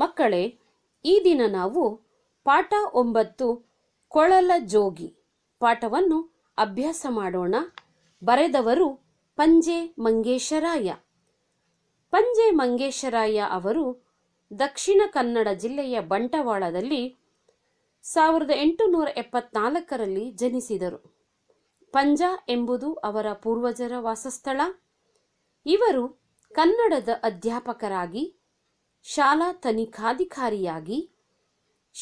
ಮಕ್ಕಳೇ ಈ ದಿನ ನಾವು ಪಾಠ ಒಂಬತ್ತು ಕೊಳಲ ಜೋಗಿ ಪಾಠವನ್ನು ಅಭ್ಯಾಸ ಮಾಡೋಣ ಬರೆದವರು ಪಂಜೆ ಮಂಗೇಶರಾಯ ಪಂಜೆ ಮಂಗೇಶರಾಯ ಅವರು ದಕ್ಷಿಣ ಕನ್ನಡ ಜಿಲ್ಲೆಯ ಬಂಟವಾಳದಲ್ಲಿ ಸಾವಿರದ ಎಂಟುನೂರ ಎಪ್ಪತ್ನಾಲ್ಕರಲ್ಲಿ ಜನಿಸಿದರು ಪಂಜ ಎಂಬುದು ಅವರ ಪೂರ್ವಜರ ವಾಸಸ್ಥಳ ಇವರು ಕನ್ನಡದ ಅಧ್ಯಾಪಕರಾಗಿ ಶಾಲಾ ತನಿಖಾಧಿಕಾರಿಯಾಗಿ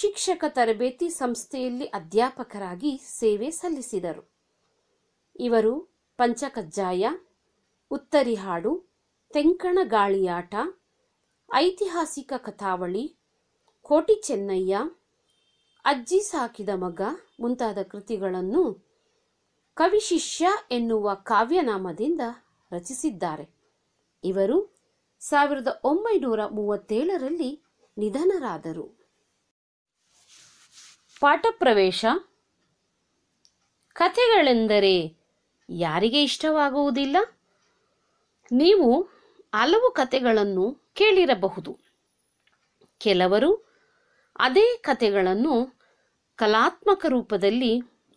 ಶಿಕ್ಷಕ ತರಬೇತಿ ಸಂಸ್ಥೆಯಲ್ಲಿ ಅಧ್ಯಾಪಕರಾಗಿ ಸೇವೆ ಸಲ್ಲಿಸಿದರು ಇವರು ಪಂಚಕಜ್ಜಾಯ ಉತ್ತರಿಹಾಡು ತೆಂಕಣ ಗಾಳಿಯಾಟ ಐತಿಹಾಸಿಕ ಕಥಾವಳಿ ಕೋಟಿ ಚೆನ್ನಯ್ಯ ಅಜ್ಜಿ ಸಾಕಿದ ಮಗ ಮುಂತಾದ ಕೃತಿಗಳನ್ನು ಕವಿಶಿಷ್ಯ ಎನ್ನುವ ಕಾವ್ಯನಾಮದಿಂದ ರಚಿಸಿದ್ದಾರೆ ಇವರು ಸಾವಿರದ ಒಂಬೈನೂರ ಮೂವತ್ತೇಳರಲ್ಲಿ ನಿಧನರಾದರು ಪ್ರವೇಶ ಕಥೆಗಳೆಂದರೆ ಯಾರಿಗೆ ಇಷ್ಟವಾಗುವುದಿಲ್ಲ ನೀವು ಹಲವು ಕಥೆಗಳನ್ನು ಕೇಳಿರಬಹುದು ಕೆಲವರು ಅದೇ ಕಥೆಗಳನ್ನು ಕಲಾತ್ಮಕ ರೂಪದಲ್ಲಿ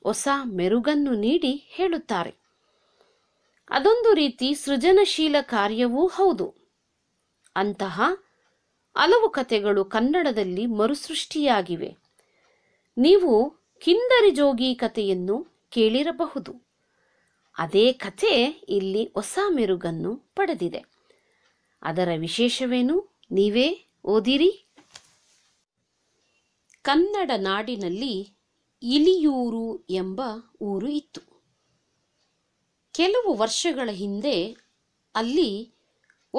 ಹೊಸ ಮೆರುಗನ್ನು ನೀಡಿ ಹೇಳುತ್ತಾರೆ ಅದೊಂದು ರೀತಿ ಸೃಜನಶೀಲ ಕಾರ್ಯವೂ ಹೌದು ಅಂತಹ ಹಲವು ಕತೆಗಳು ಕನ್ನಡದಲ್ಲಿ ಮರುಸೃಷ್ಟಿಯಾಗಿವೆ ನೀವು ಕಿಂದರಿ ಜೋಗಿ ಕಥೆಯನ್ನು ಕೇಳಿರಬಹುದು ಅದೇ ಕಥೆ ಇಲ್ಲಿ ಹೊಸ ಮೆರುಗನ್ನು ಪಡೆದಿದೆ ಅದರ ವಿಶೇಷವೇನು ನೀವೇ ಓದಿರಿ ಕನ್ನಡ ನಾಡಿನಲ್ಲಿ ಇಲಿಯೂರು ಎಂಬ ಊರು ಇತ್ತು ಕೆಲವು ವರ್ಷಗಳ ಹಿಂದೆ ಅಲ್ಲಿ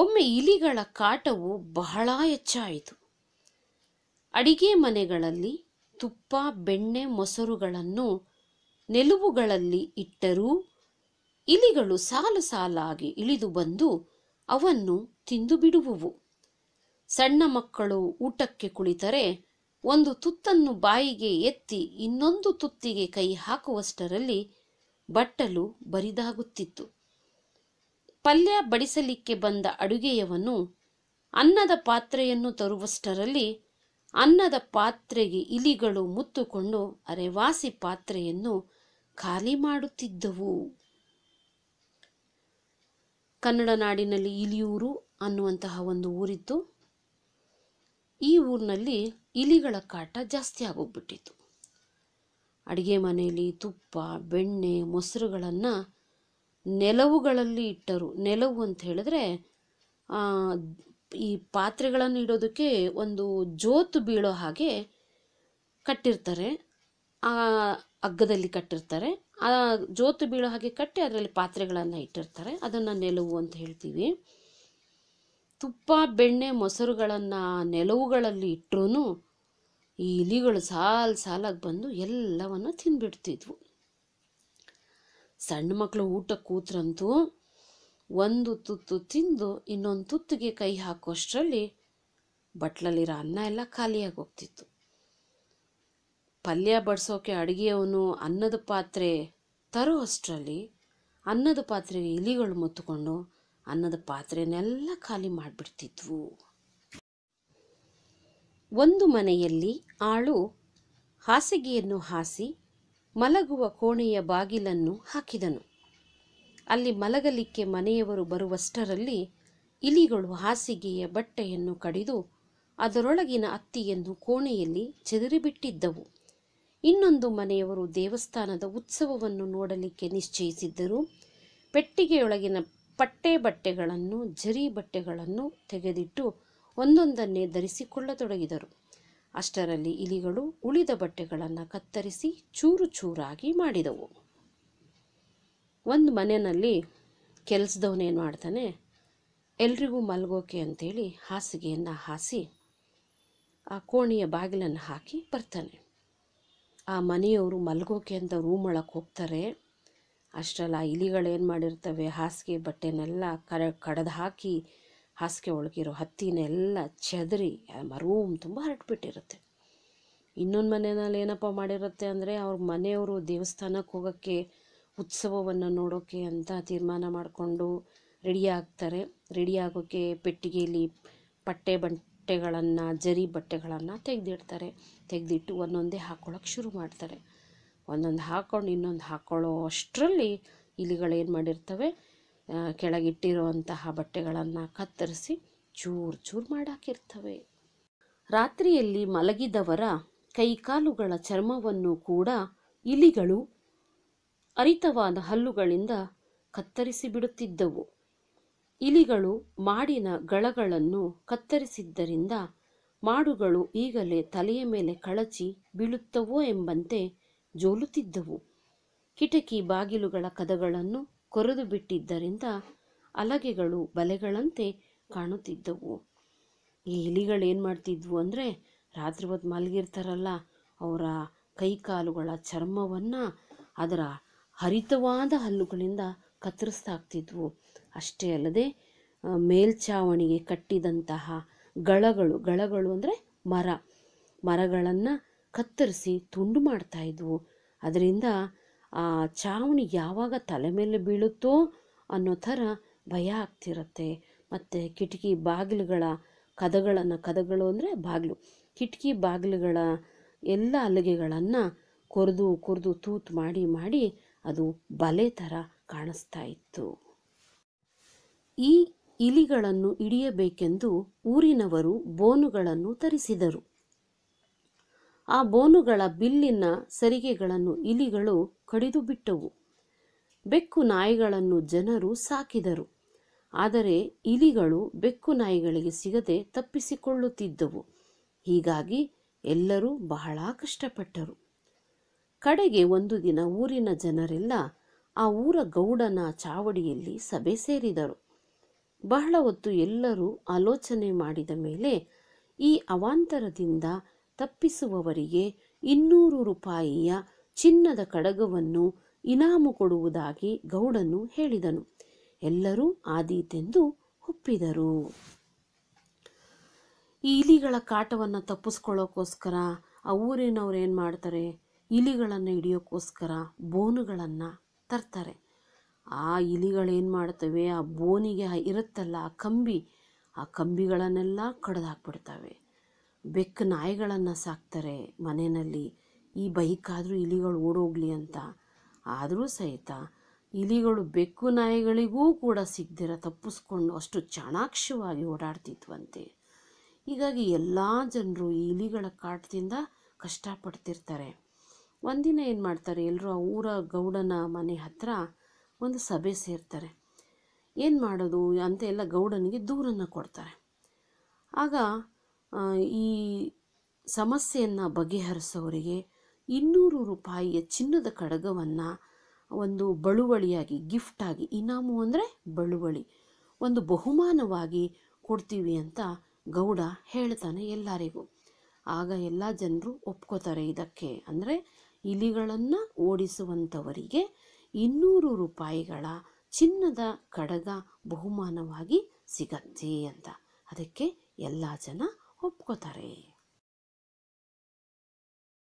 ಒಮ್ಮೆ ಇಲಿಗಳ ಕಾಟವು ಬಹಳ ಹೆಚ್ಚಾಯಿತು ಅಡಿಗೆ ಮನೆಗಳಲ್ಲಿ ತುಪ್ಪ ಬೆಣ್ಣೆ ಮೊಸರುಗಳನ್ನು ನೆಲುವುಗಳಲ್ಲಿ ಇಟ್ಟರೂ ಇಲಿಗಳು ಸಾಲು ಸಾಲಾಗಿ ಇಳಿದು ಬಂದು ಅವನ್ನು ತಿಂದು ಬಿಡುವುವು ಸಣ್ಣ ಮಕ್ಕಳು ಊಟಕ್ಕೆ ಕುಳಿತರೆ ಒಂದು ತುತ್ತನ್ನು ಬಾಯಿಗೆ ಎತ್ತಿ ಇನ್ನೊಂದು ತುತ್ತಿಗೆ ಕೈ ಹಾಕುವಷ್ಟರಲ್ಲಿ ಬಟ್ಟಲು ಬರಿದಾಗುತ್ತಿತ್ತು ಪಲ್ಯ ಬಡಿಸಲಿಕ್ಕೆ ಬಂದ ಅಡುಗೆಯವನು ಅನ್ನದ ಪಾತ್ರೆಯನ್ನು ತರುವಷ್ಟರಲ್ಲಿ ಅನ್ನದ ಪಾತ್ರೆಗೆ ಇಲಿಗಳು ಮುತ್ತುಕೊಂಡು ಅರೆವಾಸಿ ಪಾತ್ರೆಯನ್ನು ಖಾಲಿ ಮಾಡುತ್ತಿದ್ದವು ಕನ್ನಡ ನಾಡಿನಲ್ಲಿ ಇಲಿಯೂರು ಅನ್ನುವಂತಹ ಒಂದು ಊರಿತ್ತು ಈ ಊರಿನಲ್ಲಿ ಇಲಿಗಳ ಕಾಟ ಜಾಸ್ತಿ ಆಗೋಗ್ಬಿಟ್ಟಿತ್ತು ಅಡುಗೆ ಮನೆಯಲ್ಲಿ ತುಪ್ಪ ಬೆಣ್ಣೆ ಮೊಸರುಗಳನ್ನು ನೆಲವುಗಳಲ್ಲಿ ಇಟ್ಟರು ನೆಲವು ಅಂತ ಹೇಳಿದ್ರೆ ಈ ಪಾತ್ರೆಗಳನ್ನು ಇಡೋದಕ್ಕೆ ಒಂದು ಜೋತು ಬೀಳೋ ಹಾಗೆ ಕಟ್ಟಿರ್ತಾರೆ ಆ ಅಗ್ಗದಲ್ಲಿ ಕಟ್ಟಿರ್ತಾರೆ ಆ ಜೋತು ಬೀಳೋ ಹಾಗೆ ಕಟ್ಟಿ ಅದರಲ್ಲಿ ಪಾತ್ರೆಗಳನ್ನು ಇಟ್ಟಿರ್ತಾರೆ ಅದನ್ನು ನೆಲವು ಅಂತ ಹೇಳ್ತೀವಿ ತುಪ್ಪ ಬೆಣ್ಣೆ ಮೊಸರುಗಳನ್ನು ನೆಲವುಗಳಲ್ಲಿ ಇಟ್ಟರೂ ಈ ಇಲಿಗಳು ಸಾಲು ಸಾಲಾಗಿ ಬಂದು ಎಲ್ಲವನ್ನು ತಿಂದುಬಿಡ್ತಿದ್ವು ಸಣ್ಣ ಮಕ್ಕಳು ಊಟ ಕೂತ್ರಂತೂ ಒಂದು ತುತ್ತು ತಿಂದು ಇನ್ನೊಂದು ತುತ್ತಿಗೆ ಕೈ ಹಾಕೋಷ್ಟರಲ್ಲಿ ಬಟ್ಲಲ್ಲಿರೋ ಅನ್ನ ಎಲ್ಲ ಖಾಲಿಯಾಗಿ ಹೋಗ್ತಿತ್ತು ಪಲ್ಯ ಬಡಿಸೋಕೆ ಅಡುಗೆಯವನು ಅನ್ನದ ಪಾತ್ರೆ ತರೋ ಅಷ್ಟರಲ್ಲಿ ಅನ್ನದ ಪಾತ್ರೆಗೆ ಇಲಿಗಳು ಮುತ್ತುಕೊಂಡು ಅನ್ನದ ಪಾತ್ರೆನೆಲ್ಲ ಖಾಲಿ ಮಾಡಿಬಿಡ್ತಿದ್ವು ಒಂದು ಮನೆಯಲ್ಲಿ ಆಳು ಹಾಸಿಗೆಯನ್ನು ಹಾಸಿ ಮಲಗುವ ಕೋಣೆಯ ಬಾಗಿಲನ್ನು ಹಾಕಿದನು ಅಲ್ಲಿ ಮಲಗಲಿಕ್ಕೆ ಮನೆಯವರು ಬರುವಷ್ಟರಲ್ಲಿ ಇಲಿಗಳು ಹಾಸಿಗೆಯ ಬಟ್ಟೆಯನ್ನು ಕಡಿದು ಅದರೊಳಗಿನ ಅತ್ತಿಯನ್ನು ಕೋಣೆಯಲ್ಲಿ ಚದುರಿಬಿಟ್ಟಿದ್ದವು ಇನ್ನೊಂದು ಮನೆಯವರು ದೇವಸ್ಥಾನದ ಉತ್ಸವವನ್ನು ನೋಡಲಿಕ್ಕೆ ನಿಶ್ಚಯಿಸಿದ್ದರು ಪೆಟ್ಟಿಗೆಯೊಳಗಿನ ಪಟ್ಟೆ ಬಟ್ಟೆಗಳನ್ನು ಜರಿ ಬಟ್ಟೆಗಳನ್ನು ತೆಗೆದಿಟ್ಟು ಒಂದೊಂದನ್ನೇ ಧರಿಸಿಕೊಳ್ಳತೊಡಗಿದರು ಅಷ್ಟರಲ್ಲಿ ಇಲಿಗಳು ಉಳಿದ ಬಟ್ಟೆಗಳನ್ನು ಕತ್ತರಿಸಿ ಚೂರು ಚೂರಾಗಿ ಮಾಡಿದವು ಒಂದು ಮನೆಯಲ್ಲಿ ಕೆಲಸದವನೇನು ಮಾಡ್ತಾನೆ ಎಲ್ರಿಗೂ ಮಲಗೋಕೆ ಅಂತೇಳಿ ಹಾಸಿಗೆಯನ್ನು ಹಾಸಿ ಆ ಕೋಣೆಯ ಬಾಗಿಲನ್ನು ಹಾಕಿ ಬರ್ತಾನೆ ಆ ಮನೆಯವರು ಮಲಗೋಕೆ ಅಂತ ರೂಮ್ ಒಳಕ್ಕೆ ಹೋಗ್ತಾರೆ ಆ ಇಲಿಗಳೇನು ಮಾಡಿರ್ತವೆ ಹಾಸಿಗೆ ಬಟ್ಟೆನೆಲ್ಲ ಕರ ಕಡ್ದು ಹಾಕಿ ಹಾಸಿಗೆ ಒಳಗಿರೋ ಹತ್ತಿನೆಲ್ಲ ಚದರಿ ಮರೂಮ್ ತುಂಬ ಹರಟ್ಬಿಟ್ಟಿರುತ್ತೆ ಇನ್ನೊಂದು ಮನೆಯಲ್ಲಿ ಏನಪ್ಪ ಮಾಡಿರುತ್ತೆ ಅಂದರೆ ಅವ್ರ ಮನೆಯವರು ದೇವಸ್ಥಾನಕ್ಕೆ ಹೋಗೋಕ್ಕೆ ಉತ್ಸವವನ್ನು ನೋಡೋಕ್ಕೆ ಅಂತ ತೀರ್ಮಾನ ಮಾಡಿಕೊಂಡು ರೆಡಿ ಆಗ್ತಾರೆ ರೆಡಿ ಆಗೋಕ್ಕೆ ಪೆಟ್ಟಿಗೆಯಲ್ಲಿ ಬಟ್ಟೆ ಬಟ್ಟೆಗಳನ್ನು ಜರಿ ಬಟ್ಟೆಗಳನ್ನು ತೆಗೆದಿಡ್ತಾರೆ ತೆಗೆದಿಟ್ಟು ಒಂದೊಂದೇ ಹಾಕ್ಕೊಳ್ಳೋಕೆ ಶುರು ಮಾಡ್ತಾರೆ ಒಂದೊಂದು ಹಾಕ್ಕೊಂಡು ಇನ್ನೊಂದು ಹಾಕ್ಕೊಳ್ಳೋ ಅಷ್ಟರಲ್ಲಿ ಇಲಿಗಳೇನು ಮಾಡಿರ್ತವೆ ಕೆಳಗಿಟ್ಟಿರುವಂತಹ ಬಟ್ಟೆಗಳನ್ನು ಕತ್ತರಿಸಿ ಚೂರು ಚೂರು ಮಾಡಾಕಿರ್ತವೆ ರಾತ್ರಿಯಲ್ಲಿ ಮಲಗಿದವರ ಕೈಕಾಲುಗಳ ಚರ್ಮವನ್ನು ಕೂಡ ಇಲಿಗಳು ಅರಿತವಾದ ಹಲ್ಲುಗಳಿಂದ ಕತ್ತರಿಸಿ ಬಿಡುತ್ತಿದ್ದವು ಇಲಿಗಳು ಮಾಡಿನ ಗಳಗಳನ್ನು ಕತ್ತರಿಸಿದ್ದರಿಂದ ಮಾಡುಗಳು ಈಗಲೇ ತಲೆಯ ಮೇಲೆ ಕಳಚಿ ಬೀಳುತ್ತವೋ ಎಂಬಂತೆ ಜೋಲುತ್ತಿದ್ದವು ಕಿಟಕಿ ಬಾಗಿಲುಗಳ ಕದಗಳನ್ನು ಕೊರೆದು ಬಿಟ್ಟಿದ್ದರಿಂದ ಅಲಗೆಗಳು ಬಲೆಗಳಂತೆ ಕಾಣುತ್ತಿದ್ದವು ಈ ಇಲಿಗಳೇನು ಮಾಡ್ತಿದ್ವು ಅಂದರೆ ರಾತ್ರಿ ಹೊತ್ತು ಮಲಗಿರ್ತಾರಲ್ಲ ಅವರ ಕೈಕಾಲುಗಳ ಚರ್ಮವನ್ನು ಅದರ ಹರಿತವಾದ ಹಲ್ಲುಗಳಿಂದ ಕತ್ತರಿಸ್ತಾಗ್ತಿದ್ವು ಅಷ್ಟೇ ಅಲ್ಲದೆ ಮೇಲ್ಛಾವಣಿಗೆ ಕಟ್ಟಿದಂತಹ ಗಳಗಳು ಗಳಗಳು ಅಂದರೆ ಮರ ಮರಗಳನ್ನು ಕತ್ತರಿಸಿ ತುಂಡು ಮಾಡ್ತಾಯಿದ್ವು ಅದರಿಂದ ಆ ಚಾವಣಿ ಯಾವಾಗ ತಲೆ ಮೇಲೆ ಬೀಳುತ್ತೋ ಅನ್ನೋ ಥರ ಭಯ ಆಗ್ತಿರುತ್ತೆ ಮತ್ತು ಕಿಟಕಿ ಬಾಗಿಲುಗಳ ಕದಗಳನ್ನು ಕದಗಳು ಅಂದರೆ ಬಾಗಿಲು ಕಿಟಕಿ ಬಾಗಿಲುಗಳ ಎಲ್ಲ ಅಲಗೆಗಳನ್ನು ಕೊರೆದು ಕೊರೆದು ತೂತು ಮಾಡಿ ಮಾಡಿ ಅದು ಬಲೆ ಥರ ಕಾಣಿಸ್ತಾ ಇತ್ತು ಈ ಇಲಿಗಳನ್ನು ಹಿಡಿಯಬೇಕೆಂದು ಊರಿನವರು ಬೋನುಗಳನ್ನು ತರಿಸಿದರು ಆ ಬೋನುಗಳ ಬಿಲ್ಲಿನ ಸರಿಗೆಗಳನ್ನು ಇಲಿಗಳು ಕಡಿದು ಬಿಟ್ಟವು ಬೆಕ್ಕು ನಾಯಿಗಳನ್ನು ಜನರು ಸಾಕಿದರು ಆದರೆ ಇಲಿಗಳು ಬೆಕ್ಕು ನಾಯಿಗಳಿಗೆ ಸಿಗದೆ ತಪ್ಪಿಸಿಕೊಳ್ಳುತ್ತಿದ್ದವು ಹೀಗಾಗಿ ಎಲ್ಲರೂ ಬಹಳ ಕಷ್ಟಪಟ್ಟರು ಕಡೆಗೆ ಒಂದು ದಿನ ಊರಿನ ಜನರೆಲ್ಲ ಆ ಊರ ಗೌಡನ ಚಾವಡಿಯಲ್ಲಿ ಸಭೆ ಸೇರಿದರು ಬಹಳ ಹೊತ್ತು ಎಲ್ಲರೂ ಆಲೋಚನೆ ಮಾಡಿದ ಮೇಲೆ ಈ ಅವಾಂತರದಿಂದ ತಪ್ಪಿಸುವವರಿಗೆ ಇನ್ನೂರು ರೂಪಾಯಿಯ ಚಿನ್ನದ ಕಡಗವನ್ನು ಇನಾಮು ಕೊಡುವುದಾಗಿ ಗೌಡನು ಹೇಳಿದನು ಎಲ್ಲರೂ ಆದೀತೆಂದು ಒಪ್ಪಿದರು ಈ ಇಲಿಗಳ ಕಾಟವನ್ನು ತಪ್ಪಿಸ್ಕೊಳ್ಳೋಕ್ಕೋಸ್ಕರ ಆ ಊರಿನವ್ರು ಏನು ಮಾಡ್ತಾರೆ ಇಲಿಗಳನ್ನು ಹಿಡಿಯೋಕ್ಕೋಸ್ಕರ ಬೋನುಗಳನ್ನು ತರ್ತಾರೆ ಆ ಇಲಿಗಳೇನು ಮಾಡ್ತವೆ ಆ ಬೋನಿಗೆ ಇರುತ್ತಲ್ಲ ಆ ಕಂಬಿ ಆ ಕಂಬಿಗಳನ್ನೆಲ್ಲ ಕಡ್ದಾಕ್ಬಿಡ್ತವೆ ಬೆಕ್ಕು ನಾಯಿಗಳನ್ನು ಸಾಕ್ತಾರೆ ಮನೆಯಲ್ಲಿ ಈ ಬೈಕಾದರೂ ಇಲಿಗಳು ಓಡೋಗ್ಲಿ ಅಂತ ಆದರೂ ಸಹಿತ ಇಲಿಗಳು ಬೆಕ್ಕು ನಾಯಿಗಳಿಗೂ ಕೂಡ ಸಿಗದಿರ ತಪ್ಪಿಸ್ಕೊಂಡು ಅಷ್ಟು ಚಾಣಾಕ್ಷವಾಗಿ ಓಡಾಡ್ತಿದ್ವಂತೆ ಹೀಗಾಗಿ ಎಲ್ಲ ಜನರು ಈ ಇಲಿಗಳ ಕಾಟದಿಂದ ಕಷ್ಟಪಡ್ತಿರ್ತಾರೆ ಒಂದಿನ ಏನು ಮಾಡ್ತಾರೆ ಎಲ್ಲರೂ ಆ ಊರ ಗೌಡನ ಮನೆ ಹತ್ತಿರ ಒಂದು ಸಭೆ ಸೇರ್ತಾರೆ ಏನು ಮಾಡೋದು ಅಂತ ಎಲ್ಲ ಗೌಡನಿಗೆ ದೂರನ್ನು ಕೊಡ್ತಾರೆ ಆಗ ಈ ಸಮಸ್ಯೆಯನ್ನು ಬಗೆಹರಿಸೋರಿಗೆ ಇನ್ನೂರು ರೂಪಾಯಿಯ ಚಿನ್ನದ ಕಡಗವನ್ನು ಒಂದು ಬಳುವಳಿಯಾಗಿ ಗಿಫ್ಟಾಗಿ ಇನಾಮು ಅಂದರೆ ಬಳುವಳಿ ಒಂದು ಬಹುಮಾನವಾಗಿ ಕೊಡ್ತೀವಿ ಅಂತ ಗೌಡ ಹೇಳ್ತಾನೆ ಎಲ್ಲರಿಗೂ ಆಗ ಎಲ್ಲ ಜನರು ಒಪ್ಕೋತಾರೆ ಇದಕ್ಕೆ ಅಂದರೆ ಇಲಿಗಳನ್ನು ಓಡಿಸುವಂಥವರಿಗೆ ಇನ್ನೂರು ರೂಪಾಯಿಗಳ ಚಿನ್ನದ ಕಡಗ ಬಹುಮಾನವಾಗಿ ಸಿಗತ್ತೆ ಅಂತ ಅದಕ್ಕೆ ಎಲ್ಲ ಜನ ಒಪ್ಕೋತಾರೆ